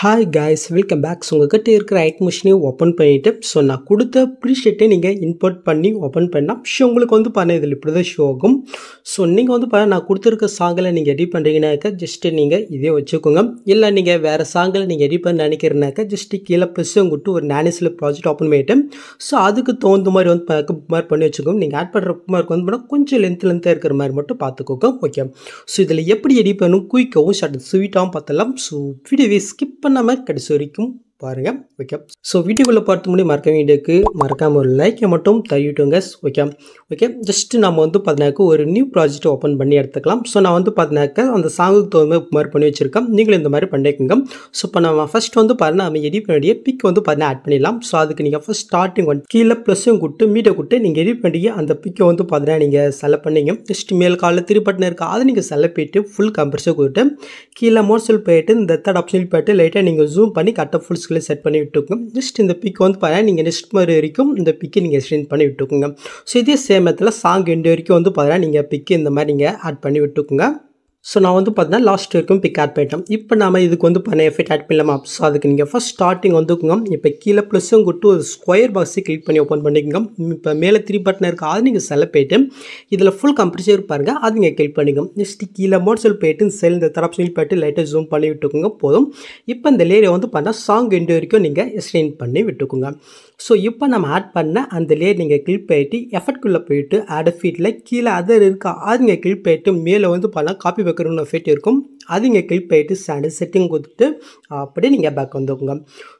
hi guys welcome packs உங்கள் கிட்டே இருக்கிற ஐட் மிஷினையும் ஓப்பன் பண்ணிவிட்டு ஸோ நான் கொடுத்த ப்ரீஷீட்டை நீங்கள் இம்போர்ட் பண்ணி ஓப்பன் பண்ணால் ஷோ உங்களுக்கு வந்து பண்ண இதில் இப்படி தான் ஷோ ஆகும் ஸோ நீங்கள் வந்து பாருங்கள் நான் கொடுத்துருக்க சாங்கில் நீங்கள் எடிட் பண்ணுறீங்கனாக்கா ஜஸ்ட்டு நீங்கள் இதே வச்சுக்கோங்க இல்லை நீங்கள் வேறு சாங்கில் நீங்கள் எடிட் பண்ண நினைக்கிறனாக்கா ஜஸ்ட்டு கீழே ப்ளஸ் உங்கள்கிட்ட ஒரு நானிஸில் ப்ராஜெக்ட் ஓப்பன் பண்ணிவிட்டு ஸோ அதுக்கு தகுந்த மாதிரி வந்து மார்க் பண்ணி வச்சுக்கோங்க நீங்கள் ஆட் பண்ணுற மார்க் வந்து பண்ணால் கொஞ்சம் லென்த் லென்த்தாக இருக்கிற மாதிரி மட்டும் பார்த்துக்கோங்க ஓகே ஸோ இதில் எப்படி எடிட் பண்ணணும் குயிக்காகவும் ஷார்ட் ஸ்வீட்டாகவும் பார்த்தலாம் ஸோ வீடியோவே ஸ்கிப் இப்போ நம்ம கடைசி வரைக்கும் பாருங்கள் ஓகே ஸோ வீடியோக்குள்ள பார்த்து முடியும் மறக்க வீடியோக்கு மறக்காமல் ஒரு லைக்கை மட்டும் தள்ளிவிட்டுங்க ஓகே ஓகே ஜஸ்ட்டு நம்ம வந்து பார்த்தினாக்க ஒரு நியூ ப்ராஜெக்ட் ஓப்பன் பண்ணி எடுத்துக்கலாம் ஸோ நான் வந்து பார்த்தினாக்க அந்த சாங்குக்கு தகுந்த மாதிரி பண்ணி வச்சுருக்கேன் நீங்களும் இந்த மாதிரி பண்ணிக்கோங்க ஸோ இப்போ நம்ம ஃபஸ்ட் வந்து பார்த்தீங்கன்னா நம்ம எடிட் பண்ணிய பிக் வந்து பார்த்தீங்கன்னா ஆட் பண்ணிடலாம் ஸோ அதுக்கு நீங்கள் ஃபஸ்ட் ஸ்டார்டிங் வந்து கீழே ப்ளஸ்ஸும் கூட்டு மீட்டை கொடுத்து நீங்கள் எடிட் பண்ணி அந்த பிக்கை வந்து பார்த்தீங்கன்னா நீங்கள் செலக்ட் பண்ணிங்க ஜஸ்ட் மேல் காலில் திருப்பட்டின இருக்கா அதை நீங்கள் செலக்ட் போயிட்டு ஃபுல் கம்ப்ரெஷர் கூப்பிட்டு கீழே மோசல் போயிட்டு இந்த தேர்ட் ஆப்ஷனில் போயிட்டு லைட்டாக நீங்கள் ஜூம் பண்ணி கரெக்டாக ஃபுல் பிக்ஸ்களை செட் பண்ணி விட்டுக்கோங்க ஜஸ்ட் இந்த பிக் வந்து பார்த்தீங்கன்னா நீங்கள் நெக்ஸ்ட் மாதிரி வரைக்கும் இந்த பிக்கை நீங்கள் எக்ஸ்டெண்ட் பண்ணி விட்டுக்கோங்க ஸோ இதே சேமத்தில் சாங் எண்டு வரைக்கும் வந்து பார்த்தீங்கன்னா நீங்கள் பிக்கு இந்த மாதிரி நீங்கள் ஆட் பண்ணி விட்டுக்குங்க ஸோ நான் வந்து பார்த்தீங்கன்னா லாஸ்ட் வரைக்கும் பிக் ஆட் போயிட்டேன் இப்போ நம்ம இதுக்கு வந்து பண்ண எஃபெக்ட் ஆட் பண்ணலாமா ஸோ அதுக்கு நீங்கள் ஃபஸ்ட் ஸ்டார்டிங் வந்துக்குங்க இப்போ கீழே ப்ளஸ்ஸும் கொட்டு ஒரு ஸ்கொயர் பாக்ஸை கிளிக் பண்ணி ஓப்பன் பண்ணிக்கோங்க இப்போ மேலே த்ரீ பட்டன் இருக்கா அது நீங்கள் செல்ல போயிட்டு இதில் ஃபுல் கம்ப்ரீச்சர் பாருங்க அது நீங்கள் கிளிக் பண்ணிக்கோங்க நெக்ஸ்ட் கீழே மோட்ஸில் போயிட்டு செல் இந்த தரப்பு செல் போயிட்டு லைட்டாக ஜூம் பண்ணி விட்டுக்கோங்க போதும் இப்போ இந்த லேரியை வந்து பார்த்தா சாங் எண்டு வரைக்கும் நீங்கள் எக்ஸ்டெயின் பண்ணி விட்டுக்கோங்க ஸோ இப்போ நம்ம ஆட் பண்ண அந்த லேயர் நீங்கள் கிளிக் போயிட்டு எஃபர்ட்குள்ளே போயிட்டு ஆட் ஃபீட்டில் கீழே அதர் இருக்கா அது நீங்கள் கிளிக் போயிட்டு மேலே வந்து பார்த்தா காப்பி ಕರೋನಾ ஃபிட் இருக்கும் அது இங்கே கிளிக் ஆகிட்டு ஸ்டாண்டர்ட் செட்டிங் கொடுத்துட்டு அப்படியே நீங்கள் பேக் வந்துக்கோங்க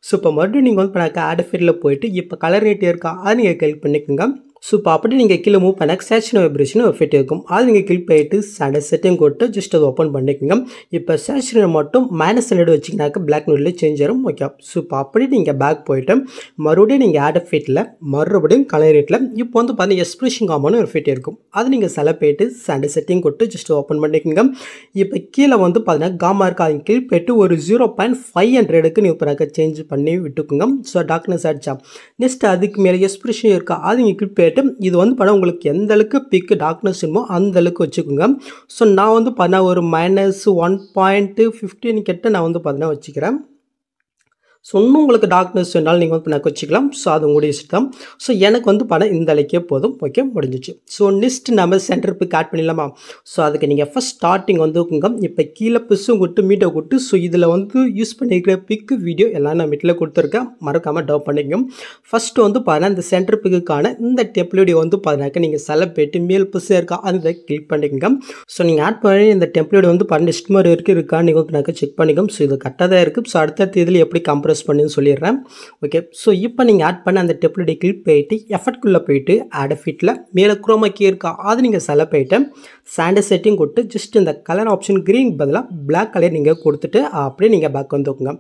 ஸோ இப்போ மறுபடியும் நீங்கள் வந்து இப்போ நான் ஆட் ஃபீல்டில் போயிட்டு இப்போ கலர் ரேட் இருக்கா அது நீங்கள் கிளிக் பண்ணிக்கோங்க ஸோ இப்போ அப்படி நீங்கள் கீழே மூவ் பண்ண சேச்சின் வைப்ரேஷன் எஃபெக்ட் இருக்கும் அது நீங்கள் கிளிக் பண்ணிட்டு சட செட்டிங் கொடுத்து ஜஸ்ட் அதை ஓப்பன் பண்ணிக்கோங்க இப்போ சேச்சுரேட் மட்டும் மைனஸ் ஹண்ட்ரட் வச்சிங்கனாக்க பிளாக் நோட்டில் சேஞ்ச் ஆகும் ஓகே ஸோ இப்போ அப்படி நீங்கள் பேக் போயிட்டு மறுபடியும் நீங்கள் ஆட் எஃபெக்ட்டில் மறுபடியும் கலர் ரேட்டில் இப்போ வந்து பார்த்தீங்கன்னா எக்ஸ்பிரஷன் காமான ஒரு எஃபெக்ட் இருக்கும் அது நீங்கள் செல போயிட்டு சட செட்டிங் கொடுத்து ஜஸ்ட் ஓப்பன் பண்ணிக்கோங்க இப்போ கீழே வந்து பார்த்தீங்கன்னா காமா இருக்கா அதை கிளிக் போயிட்டு ஒரு ஜீரோ பாயிண்ட் ஃபைவ் ஹண்ட்ரடுக்கு நீ இப்போ சேஞ்ச் பண்ணி விட்டுக்குங்க ஸோ டார்க்னஸ் அடிச்சா நெக்ஸ்ட் அதுக்கு மேலே எக்ஸ்பிரஷன் இருக்கா அது நீங்கள் கிளிக் போயிட்டு இது வந்து படம் உங்களுக்கு எந்த அளவுக்கு பிக்கு டார்க்னஸ் இருமோ அந்த அளவுக்கு வச்சுக்கோங்க ஸோ நான் வந்து பார்த்தீங்கன்னா ஒரு மைனஸ் ஒன் பாயிண்ட்டு ஃபிஃப்டின் கிட்ட நான் வந்து பார்த்தீங்கன்னா வச்சுக்கிறேன் ஸோ இன்னும் உங்களுக்கு டார்க்னஸ் வேணாலும் நீங்கள் வந்து நக்க வச்சுக்கலாம் ஸோ அது உங்களுடைய இஷ்டம் ஸோ எனக்கு வந்து படம் இந்த அளவுக்கே போதும் ஓகே முடிஞ்சிச்சு ஸோ நெக்ஸ்ட் நம்ம சென்டர் ஆட் பண்ணிடலாமா ஸோ அதுக்கு நீங்கள் ஃபஸ்ட் ஸ்டார்டிங் வந்து இப்போ கீழே பிஸும் கொட்டு மீட்டை கொட்டு ஸோ இதில் வந்து யூஸ் பண்ணியிருக்கிற பிக்கு வீடியோ எல்லாம் நான் மீட்டில் கொடுத்துருக்கேன் மறக்காமல் டவ் பண்ணிக்கோங்க ஃபஸ்ட்டு வந்து பார்த்தீங்கன்னா இந்த சென்டர் பிக்குக்கான இந்த டெம்ப்ளேடியோ வந்து பார்த்தீங்கன்னாக்க நீங்கள் செலப் போயிட்டு மேல் பிஸ்ஸாக இருக்கா அந்த கிளிக் பண்ணிக்கோங்க ஸோ நீங்கள் ஆட் பண்ணி இந்த டெம்ப்ளேட் வந்து பன்னெண்டு ஸ்டிமர் வரைக்கும் இருக்கான்னு நீங்கள் செக் பண்ணிக்கோங்க ஸோ இது கரெக்டாக தான் இருக்குது ஸோ அடுத்தடுத்து இதில் எப்படி கம்ப்ரஸ் ப்ரெஸ் பண்ணுன்னு சொல்லிடுறேன் ஓகே ஸோ இப்போ நீங்கள் ஆட் பண்ண அந்த டெப்லெட்டை கிளிக் போயிட்டு எஃபர்ட்குள்ளே போயிட்டு ஆட் ஃபிட்டில் மேலே குரோமாக்கி இருக்கா அது நீங்கள் செலக்ட் போயிட்டு சாண்டை செட்டிங் கொடுத்து ஜஸ்ட் இந்த கலர் ஆப்ஷன் க்ரீன் பதிலாக பிளாக் கலர் நீங்கள் கொடுத்துட்டு அப்படியே நீங்கள் பேக் வந்துக்கோங்க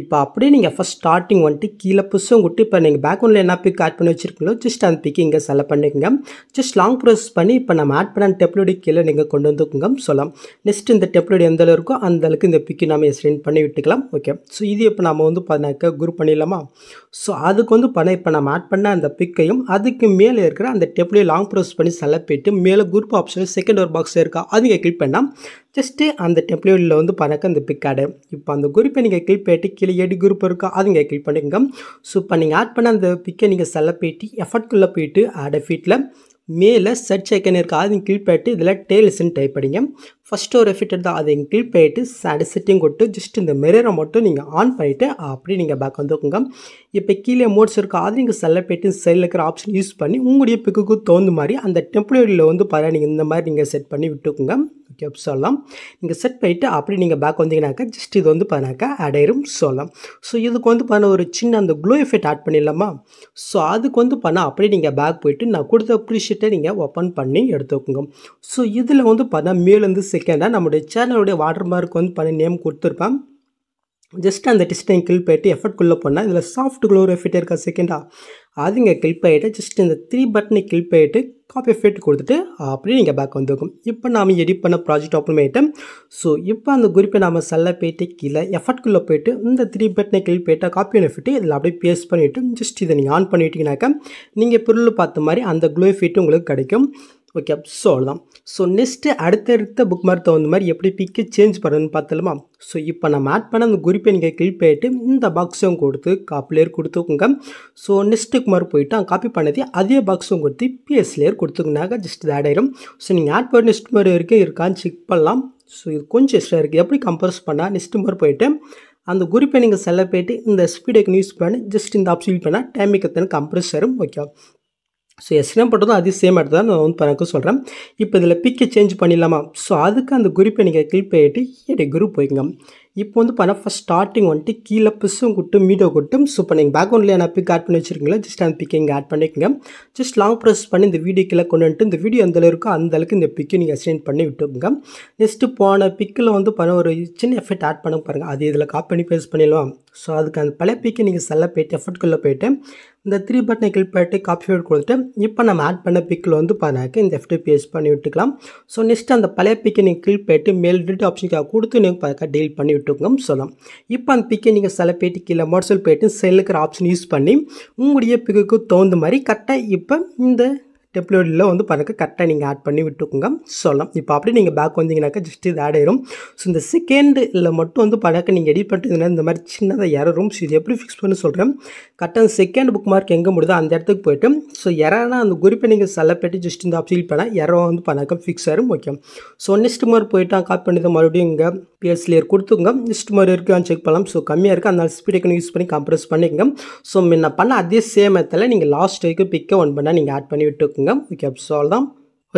இப்போ அப்படியே நீங்கள் ஃபஸ்ட் ஸ்டார்டிங் வந்துட்டு கீழே புஷும் கொடுத்து இப்போ நீங்கள் பேக் ஒன்றில் என்ன பிக் ஆட் பண்ணி வச்சிருக்கீங்களோ ஜஸ்ட் அந்த பிக்கு இங்கே செலக்ட் பண்ணிக்கோங்க ஜஸ்ட் லாங் ப்ரோசஸ் பண்ணி இப்போ நம்ம ஆட் பண்ண டெப்லோடி கீழே நீங்கள் கொண்டு வந்துக்குங்க சொல்லலாம் நெக்ஸ்ட் இந்த டெப்லோடி எந்த அளவு இருக்கோ அந்த அளவுக்கு இந்த பிக்கு நம்ம எக்ஸ்டெண்ட் பண்ணி விட்டுக்கலாம் ஓகே ஸோ இது இப்போ நம்ம வந்து நாக்க குரூப் பண்ணிடலாமா ஸோ அதுக்கு வந்து பண்ண இப்போ நம்ம ஆட் பண்ண அந்த பிக்கையும் அதுக்கு மேலே இருக்கிற அந்த டெப்லையை லாங் ப்ரோஸ் பண்ணி செலக்ட் போயிட்டு மேலே குரூப் ஆப்ஷனில் செகண்ட் ஒரு பாக்ஸ் இருக்கா அது நீங்கள் கிளிக் பண்ணால் ஜஸ்ட்டு அந்த டெம்ப்ளேட்டில் வந்து பண்ணக்க அந்த பிக் ஆடு இப்போ அந்த குரூப்பை நீங்கள் கிளிக் பண்ணிட்டு கீழே எடி குரூப் இருக்கா அது நீங்கள் கிளிக் பண்ணிக்கோங்க ஸோ இப்போ நீங்கள் ஆட் பண்ண அந்த பிக்கை நீங்கள் செலக்ட் போய்ட்டு எஃபர்ட்குள்ளே போயிட்டு ஆட ஃபீட்டில் மேலே சர்ச் ஐக்கன் இருக்கா அது கிளிக் பண்ணிட்டு இதில் டெய்ல்ஸ்ன்னு டைப் பண்ணிங்க ஃபஸ்ட்டு ஒரு எஃபிட் தான் அதை இன்க்ளீட் போயிட்டு சைடு செட்டிங் கொட்டு ஜஸ்ட் இந்த மிரரை மட்டும் நீங்கள் ஆன் பண்ணிவிட்டு அப்படி நீங்கள் பேக் வந்துக்குங்க இப்போ கீழே மோட்ஸ் இருக்கா அது நீங்கள் செல்ல போய்ட்டு செல்லில் இருக்கிற ஆப்ஷன் யூஸ் பண்ணி உங்களுடைய பிக்குக்கு தோந்த மாதிரி அந்த டெம்ப்ளேரியில் வந்து பாருங்கள் நீங்கள் இந்த மாதிரி நீங்கள் செட் பண்ணி விட்டுக்குங்க ஓகே சொல்லலாம் நீங்கள் செட் பண்ணிவிட்டு அப்படி நீங்கள் பேக் வந்தீங்கனாக்கா ஜஸ்ட் இது வந்து பார்த்தாக்கா அடையிரும் சொல்லலாம் ஸோ இதுக்கு வந்து பண்ண ஒரு சின்ன அந்த க்ளோ எஃபெக்ட் ஆட் பண்ணிடலாமா ஸோ அதுக்கு வந்து பண்ணால் அப்படியே நீங்கள் பேக் போயிட்டு நான் கொடுத்த ப்ரீஷீட்டை நீங்கள் ஓப்பன் பண்ணி எடுத்துக்கோங்க ஸோ இதில் வந்து பார்த்தா மேலேருந்து செகண்டாக நம்முடைய சேனலுடைய வாட்டர் மார்க் வந்து பண்ணி நேம் கொடுத்துருப்பேன் ஜஸ்ட் அந்த டிஸ்டைன் கிளிக் போயிட்டு எஃபர்ட்குள்ளே போனால் இதில் சாஃப்ட் க்ளோர் எஃபெக்ட் இருக்கா செகண்டாக அது இங்கே கிளிப் ஆகிட்டு ஜஸ்ட் இந்த த்ரீ பட்டனை கிளிப் ஆகிட்டு காப்பி எஃபெக்ட் கொடுத்துட்டு அப்படியே நீங்கள் பேக் வந்துருக்கும் இப்போ நாம் எடிட் பண்ண ப்ராஜெக்ட் ஓப்பன் பண்ணிட்டேன் ஸோ இப்போ அந்த குறிப்பை நாம் செல்ல போயிட்டு கீழே எஃபர்ட்குள்ளே போயிட்டு இந்த த்ரீ பட்டனை கிளிப் போயிட்டு காப்பி எஃபெக்ட் இதில் அப்படியே பேஸ் பண்ணிவிட்டு ஜஸ்ட் இதை நீங்கள் ஆன் பண்ணிட்டீங்கனாக்கா நீங்கள் பொருள் பார்த்த மாதிரி அந்த க்ளோ எஃபெக்ட் உங்களுக்கு கிடைக்கும் ஓகே ஸோ அவ்வளோதான் ஸோ நெக்ஸ்ட்டு அடுத்தடுத்த புக் மார்க் தகுந்த மாதிரி எப்படி பிக்கு சேஞ்ச் பண்ணணும்னு பார்த்தலுமா ஸோ இப்போ நம்ம ஆட் பண்ண அந்த குறிப்பை நீங்கள் கிளிக் பண்ணிட்டு இந்த பாக்ஸையும் கொடுத்து காப்பிலேயர் கொடுத்துக்கோங்க ஸோ நெக்ஸ்ட்டு குமார் போயிட்டு அங்கே காப்பி பண்ணதே அதே பாக்ஸும் கொடுத்து பிஎஸ்லேயர் லேயர் கொடுத்துக்கினாக்க ஜஸ்ட் இது ஆட் ஆயிரும் ஸோ நீங்கள் ஆட் பண்ண நெக்ஸ்ட் மாதிரி வரைக்கும் இருக்கான்னு செக் பண்ணலாம் ஸோ இது கொஞ்சம் எக்ஸ்ட்ரா இருக்குது எப்படி கம்பேர்ஸ் பண்ணால் நெக்ஸ்ட் மாதிரி போயிட்டு அந்த குறிப்பை நீங்கள் செல்ல போயிட்டு இந்த ஸ்பீடைக்கு யூஸ் பண்ணி ஜஸ்ட் இந்த ஆப்ஷன் யூஸ் பண்ணால் டைமிக்கத்தன கம்ப்ரஸ் வரும் ஓகே ஸோ எஸ்னா போட்டதும் அதே சேம் ஆட் தான் நான் வந்து எனக்கு சொல்கிறேன் இப்போ இதில் பிக்கை சேஞ்ச் பண்ணிடலாமா ஸோ அதுக்கு அந்த குரூப்பை நீங்கள் கிளிக் பண்ணிட்டு என்னுடைய குரூப் போய்க்குங்க இப்போ வந்து பார்த்தா ஃபஸ்ட் ஸ்டார்டிங் வந்துட்டு கீழே பிஸும் கொட்டும் மீடியோ கொட்டும் ஸோ இப்போ நீங்கள் பேக்ரவுண்டில் என்ன பிக் ஆட் பண்ணி வச்சிருக்கீங்களா ஜஸ்ட் அந்த பிக்கை இங்கே ஆட் பண்ணிக்கோங்க ஜஸ்ட் லாங் ப்ரெஸ் பண்ணி இந்த வீடியோ கீழே கொண்டு வந்துட்டு இந்த வீடியோ எந்த இருக்கோ அந்தளவுக்கு இந்த பிக்கை நீங்கள் எக்ஸ்டெண்ட் பண்ணி விட்டுருங்க நெக்ஸ்ட்டு போன பிக்கில் வந்து பண்ண ஒரு சின்ன எஃபெக்ட் ஆட் பண்ண பாருங்கள் அது இதில் காப்பி பண்ணி பேஸ் பண்ணிடலாம் ஸோ அதுக்கு அந்த பழைய பிக்கை நீங்கள் செல்ல போயிட்டு எஃபர்ட்குள்ளே போயிட்டு இந்த த்ரீ பட்டனை கிளிக் பண்ணிட்டு காப்பி ஃபேட் கொடுத்துட்டு இப்போ நம்ம ஆட் பண்ண பிக்கில் வந்து பார்த்தாக்க இந்த எஃப்டிபிஎஸ் பண்ணி விட்டுக்கலாம் ஸோ நெக்ஸ்ட் அந்த பழைய பிக்கை நீங்கள் கிளிக் பண்ணிட்டு மேல் டிட்டு ஆப்ஷனுக்காக கொடுத்து நீங்கள் பார்க்க டீல் பண்ணி விட்டுக்கோங்க சொல்லலாம் இப்போ அந்த பிக்கை நீங்கள் சில பேட்டி கீழே மோட்சல் போயிட்டு செல்லுக்கிற ஆப்ஷன் யூஸ் பண்ணி உங்களுடைய பிக்குக்கு தகுந்த மாதிரி கரெக்டாக இப்போ இந்த டெப்ளோடியில் வந்து பாருங்க கரெக்டாக நீங்கள் ஆட் பண்ணி விட்டுக்கோங்க சொல்லலாம் இப்போ அப்படி நீங்கள் பேக் வந்தீங்கனாக்கா ஜஸ்ட் இது ஆட் ஆயிரும் ஸோ இந்த செகண்டில் மட்டும் வந்து பழக்க நீங்கள் எடிட் பண்ணுறதுனா இந்த மாதிரி சின்னதாக இறரும் ஸோ இது எப்படி ஃபிக்ஸ் பண்ணி சொல்கிறேன் கரெக்டாக செகண்ட் புக் மார்க் எங்கே முடியுதோ அந்த இடத்துக்கு போய்ட்டு ஸோ இறனா அந்த குறிப்பை நீங்கள் செலப்பேட்டு ஜஸ்ட் இந்த ஆப்ஷன் பண்ணால் எரோ வந்து பண்ணாக்க ஃபிக்ஸ் ஆயிரும் ஓகே ஸோ நெக்ஸ்ட் மார்க் போய்ட்டு கால் பண்ணி மறுபடியும் இங்கே பிஎஸ்லியர் கொடுத்துங்க நெக்ஸ்ட் மாதிரி இருக்கான்னு செக் பண்ணலாம் ஸோ கம்மியாக இருக்குது அதனால் ஸ்பீடுக்கு யூஸ் பண்ணி கம்ப்ரஸ் பண்ணிக்கோங்க ஸோ என்ன பண்ண அதே சேமத்தில் நீங்கள் லாஸ்ட் வரைக்கும் பிக்கை ஒன் பண்ணால் நீங்கள் ஆட் பண்ணி விட்டுக்கோங்க இருக்குங்க ஓகே அப்படி சொல்லலாம்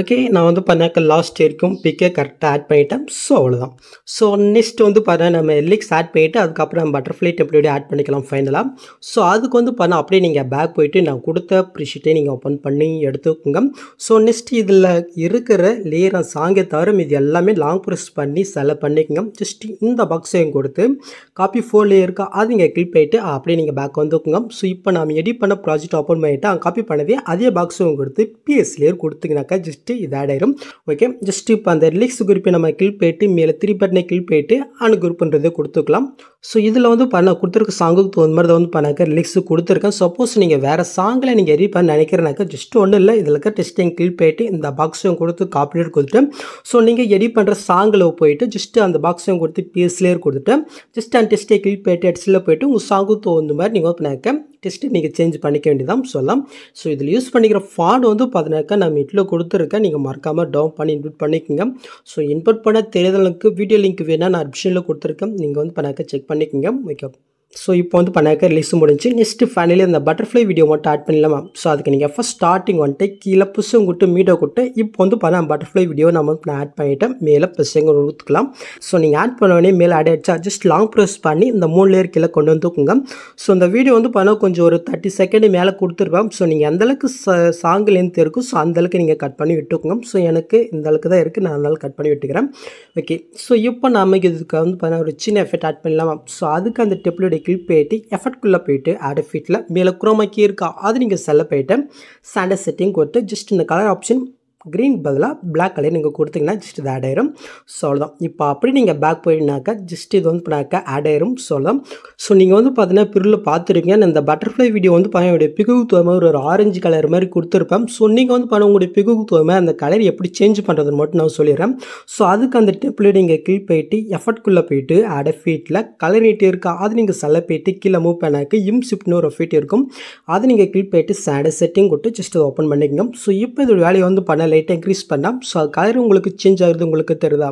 ஓகே நான் வந்து பண்ணாக்க லாஸ்ட் வரைக்கும் பிக்கே கரெக்டாக ஆட் பண்ணிட்டேன் ஸோ அவ்வளோதான் ஸோ நெக்ஸ்ட் வந்து பார்த்தா நம்ம லிக்ஸ் ஆட் பண்ணிவிட்டு அதுக்கப்புறம் நம்ம பட்டர்ஃப்ளை டெப்ளோடி ஆட் பண்ணிக்கலாம் ஃபைனலாக ஸோ அதுக்கு வந்து பண்ண அப்படியே நீங்கள் பேக் போயிட்டு நான் கொடுத்த ப்ரிஷீட்டை நீங்கள் ஓப்பன் பண்ணி எடுத்துக்கோங்க ஸோ நெக்ஸ்ட் இதில் இருக்கிற லேயர் சாங்கை தவிர இது எல்லாமே லாங் ப்ரெஸ் பண்ணி செலவு பண்ணிக்கோங்க ஜஸ்ட் இந்த பாக்ஸையும் கொடுத்து காப்பி ஃபோர் லேயருக்கு அது நீங்கள் கிளிக் பண்ணிவிட்டு அப்படியே நீங்கள் பேக் வந்துக்கோங்க ஸோ இப்போ நாம் எடிட் பண்ண ப்ராஜெக்ட் ஓப்பன் பண்ணிவிட்டு காப்பி பண்ணதே அதே பாக்ஸையும் கொடுத்து பிஎஸ் லேயர் கொடுத்துங்கனாக்கா ஜஸ்ட் ஜஸ்ட்டு இது ಆ್ಯಡ್ ஓகே ஜஸ்ட் இப்போ அந்த லிக்ஸ் குறிப்பை நம்ம கிளிக் போயிட்டு மேலே த்ரீ பட்டனை கிளிக் போயிட்டு அனு குரூப்ன்றதை கொடுத்துக்கலாம் ஸோ இதில் வந்து பண்ண கொடுத்துருக்க சாங்குக்கு தகுந்த மாதிரி வந்து பண்ணாக்க லிரிக்ஸ் கொடுத்துருக்கேன் சப்போஸ் நீங்கள் வேறு சாங்கில் நீங்கள் எரி பண்ண நினைக்கிறனாக்க ஜஸ்ட் ஒன்றும் இல்லை இதில் இருக்க டெஸ்டிங் கிளிப் போயிட்டு இந்த பாக்ஸையும் கொடுத்து காப்பிரைட் கொடுத்துட்டு ஸோ நீங்கள் எடி பண்ணுற சாங்கில் போயிட்டு ஜஸ்ட் அந்த பாக்ஸையும் கொடுத்து பிஎஸ்லேயே கொடுத்துட்டு ஜஸ்ட் அந்த டெஸ்ட்டை கிளிப் போயிட்டு எட்ஸில் போயிட்டு உங்கள் சாங்குக்கு தகுந்த மாதிரி நீங்கள் வந்து பண்ணாக்க டெஸ்ட்டு நீங்கள் சேஞ்ச் பண்ணிக்க வேண்டியதான் சொல்லலாம் ஸோ இதில் யூஸ் பண்ணிக்கிற ஃபாண்ட் வந்து பார்த்தினாக்கா நம்ம இட்டில் கொடுத்துருக்கேன் நீங்கள் மறக்காமல் டவுன் பண்ணி இன்புட் பண்ணிக்கோங்க ஸோ இன்புட் பண்ண தெரியாதவங்களுக்கு வீடியோ லிங்க் வேணால் நான் அப்ஷனில் கொடுத்துருக்கேன் நீங்கள் வந்து பண்ணாக்க செக் பண்ணிக்கோங்க ஓகே ஸோ இப்போ வந்து பண்ணாக்க ரிலீஸ் முடிஞ்சு நெக்ஸ்ட்டு ஃபைனலி அந்த பட்டர்ஃப்ளை வீடியோ மட்டும் ஆட் பண்ணலாமா ஸோ அதுக்கு நீங்கள் ஃபஸ்ட் ஸ்டார்டிங் வந்துட்டு கீழே புஷும் கூட்டு மீடோ கூட்டு இப்போ வந்து பண்ண பட்டர்ஃப்ளை வீடியோ நம்ம நான் ஆட் பண்ணிவிட்டேன் மேலே ப்ரெஸ்ஸிங்க ஊற்றுக்கலாம் ஸோ நீங்கள் ஆட் பண்ணோடனே மேலே ஆட் ஆகிடுச்சா ஜஸ்ட் லாங் ப்ரெஸ் பண்ணி இந்த மூணு லேயர் கீழே கொண்டு வந்துக்குங்க ஸோ இந்த வீடியோ வந்து பண்ண கொஞ்சம் ஒரு தேர்ட்டி செகண்டு மேலே கொடுத்துருப்பேன் ஸோ நீங்கள் அந்தளவுக்கு சாங் லென்த் இருக்கும் ஸோ அந்தளவுக்கு நீங்கள் கட் பண்ணி விட்டுக்குங்க ஸோ எனக்கு இந்த அளவுக்கு தான் இருக்குது நான் அந்தளவுக்கு கட் பண்ணி விட்டுக்கிறேன் ஓகே ஸோ இப்போ நமக்கு இதுக்கு வந்து பண்ண ஒரு சின்ன எஃபெக்ட் ஆட் பண்ணலாமா ஸோ அதுக்கு அந்த டெப்ளோட கிளிக் போயிட்டு எஃபர்ட்குள்ளே போயிட்டு ஆட் ஃபீட்டில் மேலே குரோமாக்கி இருக்கா அது நீங்கள் செல்ல போயிட்டு சாண்டர் செட்டிங் கொடுத்து ஜஸ்ட் இந்த கலர் ஆப்ஷன் க்ரீன் பதிலாக பிளாக் கலர் நீங்கள் கொடுத்தீங்கன்னா ஜஸ்ட் இது ஆட் ஆயிரும் ஸோ அவ்வளோதான் இப்போ அப்படி நீங்கள் பேக் போயினாக்கா ஜஸ்ட் இது வந்து பண்ணாக்கா ஆட் ஆயிரும் ஸோ அவ்வளோதான் ஸோ நீங்கள் வந்து பார்த்தீங்கன்னா பிரில் பார்த்துருப்பீங்க இந்த பட்டர்ஃப்ளை வீடியோ வந்து பார்த்தீங்கன்னா உடைய தோமை ஒரு ஒரு ஆரஞ்சு கலர் மாதிரி கொடுத்துருப்பேன் ஸோ நீங்கள் வந்து பண்ண உங்களுடைய பிகுக்கு அந்த கலர் எப்படி சேஞ்ச் பண்ணுறதுன்னு மட்டும் நான் சொல்லிடுறேன் ஸோ அதுக்கு அந்த டெம்ப்ளேட் நீங்கள் கீழ் போயிட்டு எஃபர்ட்குள்ளே போயிட்டு அடை ஃபீட்டில் கலர் நீட்டு இருக்கா அது நீங்கள் செல்ல போயிட்டு கீழே மூவ் பண்ணாக்க இம் ஷிஃப்ட்னு ஒரு ஃபீட் இருக்கும் அது நீங்கள் கீழ் போயிட்டு சேடை செட்டிங் கொடுத்து ஜஸ்ட் ஓப்பன் பண்ணிக்கணும் ஸோ இப்போ இதோட வேலையை வந்து பண்ண லைட்டாக இன்க்ரீஸ் பண்ணால் ஸோ கலர் உங்களுக்கு சேஞ்ச் ஆகிறது உங்களுக்கு தெரியுதா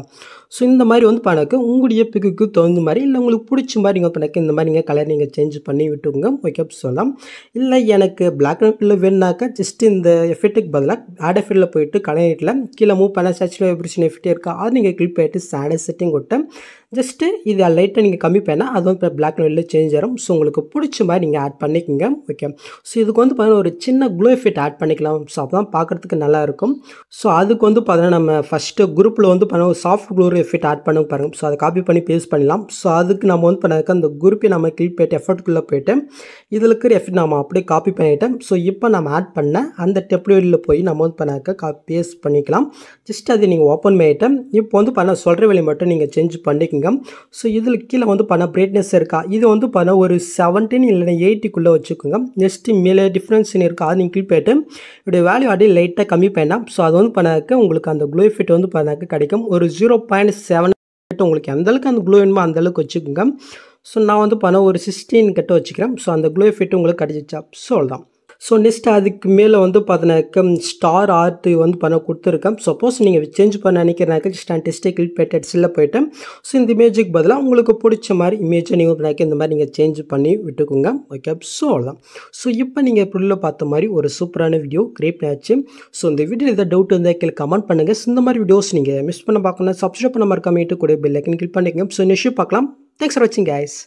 ஸோ இந்த மாதிரி வந்து பணக்கு உங்களுடைய பிக்குக்கு தகுந்த மாதிரி இல்லை உங்களுக்கு பிடிச்ச மாதிரி நீங்கள் பண்ணக்கு இந்த மாதிரி நீங்கள் கலர் நீங்கள் சேஞ்ச் பண்ணி விட்டுங்க மேக்கப் சொல்லலாம் இல்லை எனக்கு பிளாக் அண்ட் ஒயிட்டில் வேணுனாக்கா ஜஸ்ட் இந்த எஃபெக்ட்டுக்கு பதிலாக ஆட் எஃபெக்டில் போயிட்டு கலர் கீழே மூவ் பண்ண சேச்சுரல் வைப்ரேஷன் எஃபெக்ட் இருக்கா அதை நீங்கள் கிளிப் ஆகிட்டு சேனல் செட்டிங் விட்டு ஜஸ்ட்டு இது லைட்டாக நீங்கள் கம்மி பண்ணால் அது வந்து பிளாக் அண்ட் ஒயிட்டில் சேஞ்ச் ஆகும் ஸோ உங்களுக்கு பிடிச்ச மாதிரி நீங்கள் ஆட் பண்ணிக்கோங்க ஓகே ஸோ இதுக்கு வந்து பார்த்திங்கன்னா ஒரு சின்ன குளோ எஃபெக்ட் ஆட் பண்ணிக்கலாம் ஸோ அப்போ தான் பார்க்குறதுக்கு நல்லாயிருக்கும் ஸோ அதுக்கு வந்து பார்த்தீங்கன்னா நம்ம ஃபஸ்ட்டு குரூப்பில் வந்து ஒரு சாஃப்ட் குளோர் எஃபெக்ட் ஆட் பண்ண பாருங்கள் ஸோ அதை காப்பி பண்ணி பேஸ் பண்ணலாம் ஸோ அதுக்கு நம்ம வந்து பண்ணதுக்கு அந்த குரூப்பை நம்ம கிளிக் போயிட்டு எஃபர்ட்குள்ளே போயிட்டு இதில் இருக்கிற எஃபெக்ட் நம்ம அப்படியே காப்பி பண்ணிவிட்டேன் ஸோ இப்போ நம்ம ஆட் பண்ண அந்த டெப்ளோயில் போய் நம்ம வந்து பண்ணாக்க கா பேஸ் பண்ணிக்கலாம் ஜஸ்ட் அதை நீங்கள் ஓப்பன் பண்ணிவிட்டேன் இப்போ வந்து பண்ண சொல்கிற வழி மட்டும் நீங்கள் சேஞ்ச் பண்ணிக்கோங்க பார்த்துக்குங்க ஸோ இதில் கீழே வந்து பண்ண பிரைட்னஸ் இருக்கா இது வந்து பார்த்தா ஒரு செவன்டீன் இல்லைனா எயிட்டிக்குள்ளே வச்சுக்கோங்க நெக்ஸ்ட்டு மேலே டிஃப்ரென்ஸ் இருக்கா அது நீங்கள் கிளிக் போய்ட்டு இப்படி வேல்யூ அப்படியே லைட்டாக கம்மி பண்ணால் ஸோ அது வந்து பண்ணாக்க உங்களுக்கு அந்த க்ளோ எஃபெக்ட் வந்து பண்ணாக்க கிடைக்கும் ஒரு ஜீரோ பாயிண்ட் செவன் உங்களுக்கு எந்தளவுக்கு அந்த க்ளோ வேணுமோ அந்தளவுக்கு வச்சுக்கோங்க ஸோ நான் வந்து பண்ண ஒரு சிக்ஸ்டீன் கிட்ட வச்சுக்கிறேன் ஸோ அந்த க்ளோ எஃபெக்ட் உங்களுக்கு கிடச்சிச்சா ஸோ அவ்வளோதான் ஸோ நெக்ஸ்ட் அதுக்கு மேலே வந்து பார்த்தினாக்க ஸ்டார் ஆர்ட் வந்து பண்ண கொடுத்துருக்கேன் சப்போஸ் நீங்கள் சேஞ்ச் பண்ண நினைக்கிறனாக்க ஜஸ்ட் அண்டிஸ்டிக்கல் பேட்டட்ஸில் போய்ட்டு ஸோ இந்த இமேஜுக்கு பதிலாக உங்களுக்கு பிடிச்ச மாதிரி இமேஜை நீங்கள் இந்த மாதிரி நீங்கள் சேஞ்ச் பண்ணி விட்டுக்குங்க ஓகே ஸோ அவ்வளோதான் ஸோ இப்போ நீங்கள் இப்படியில் பார்த்த மாதிரி ஒரு சூப்பரான வீடியோ கிரியேட் ஆச்சு ஸோ இந்த வீடியோ எதாவது டவுட் இருந்தால் கீழே கமெண்ட் பண்ணுங்கள் இந்த மாதிரி வீடியோஸ் நீங்கள் மிஸ் பண்ண பார்க்கணும் சப்ஸ்கிரைப் பண்ண மறக்காம கூட பெல் கிளிக் பண்ணிக்கோங்க ஸோ நிஷு பார்க்கலாம் தேங்க்ஸ் ஃபார் வாட்சிங் கைஸ்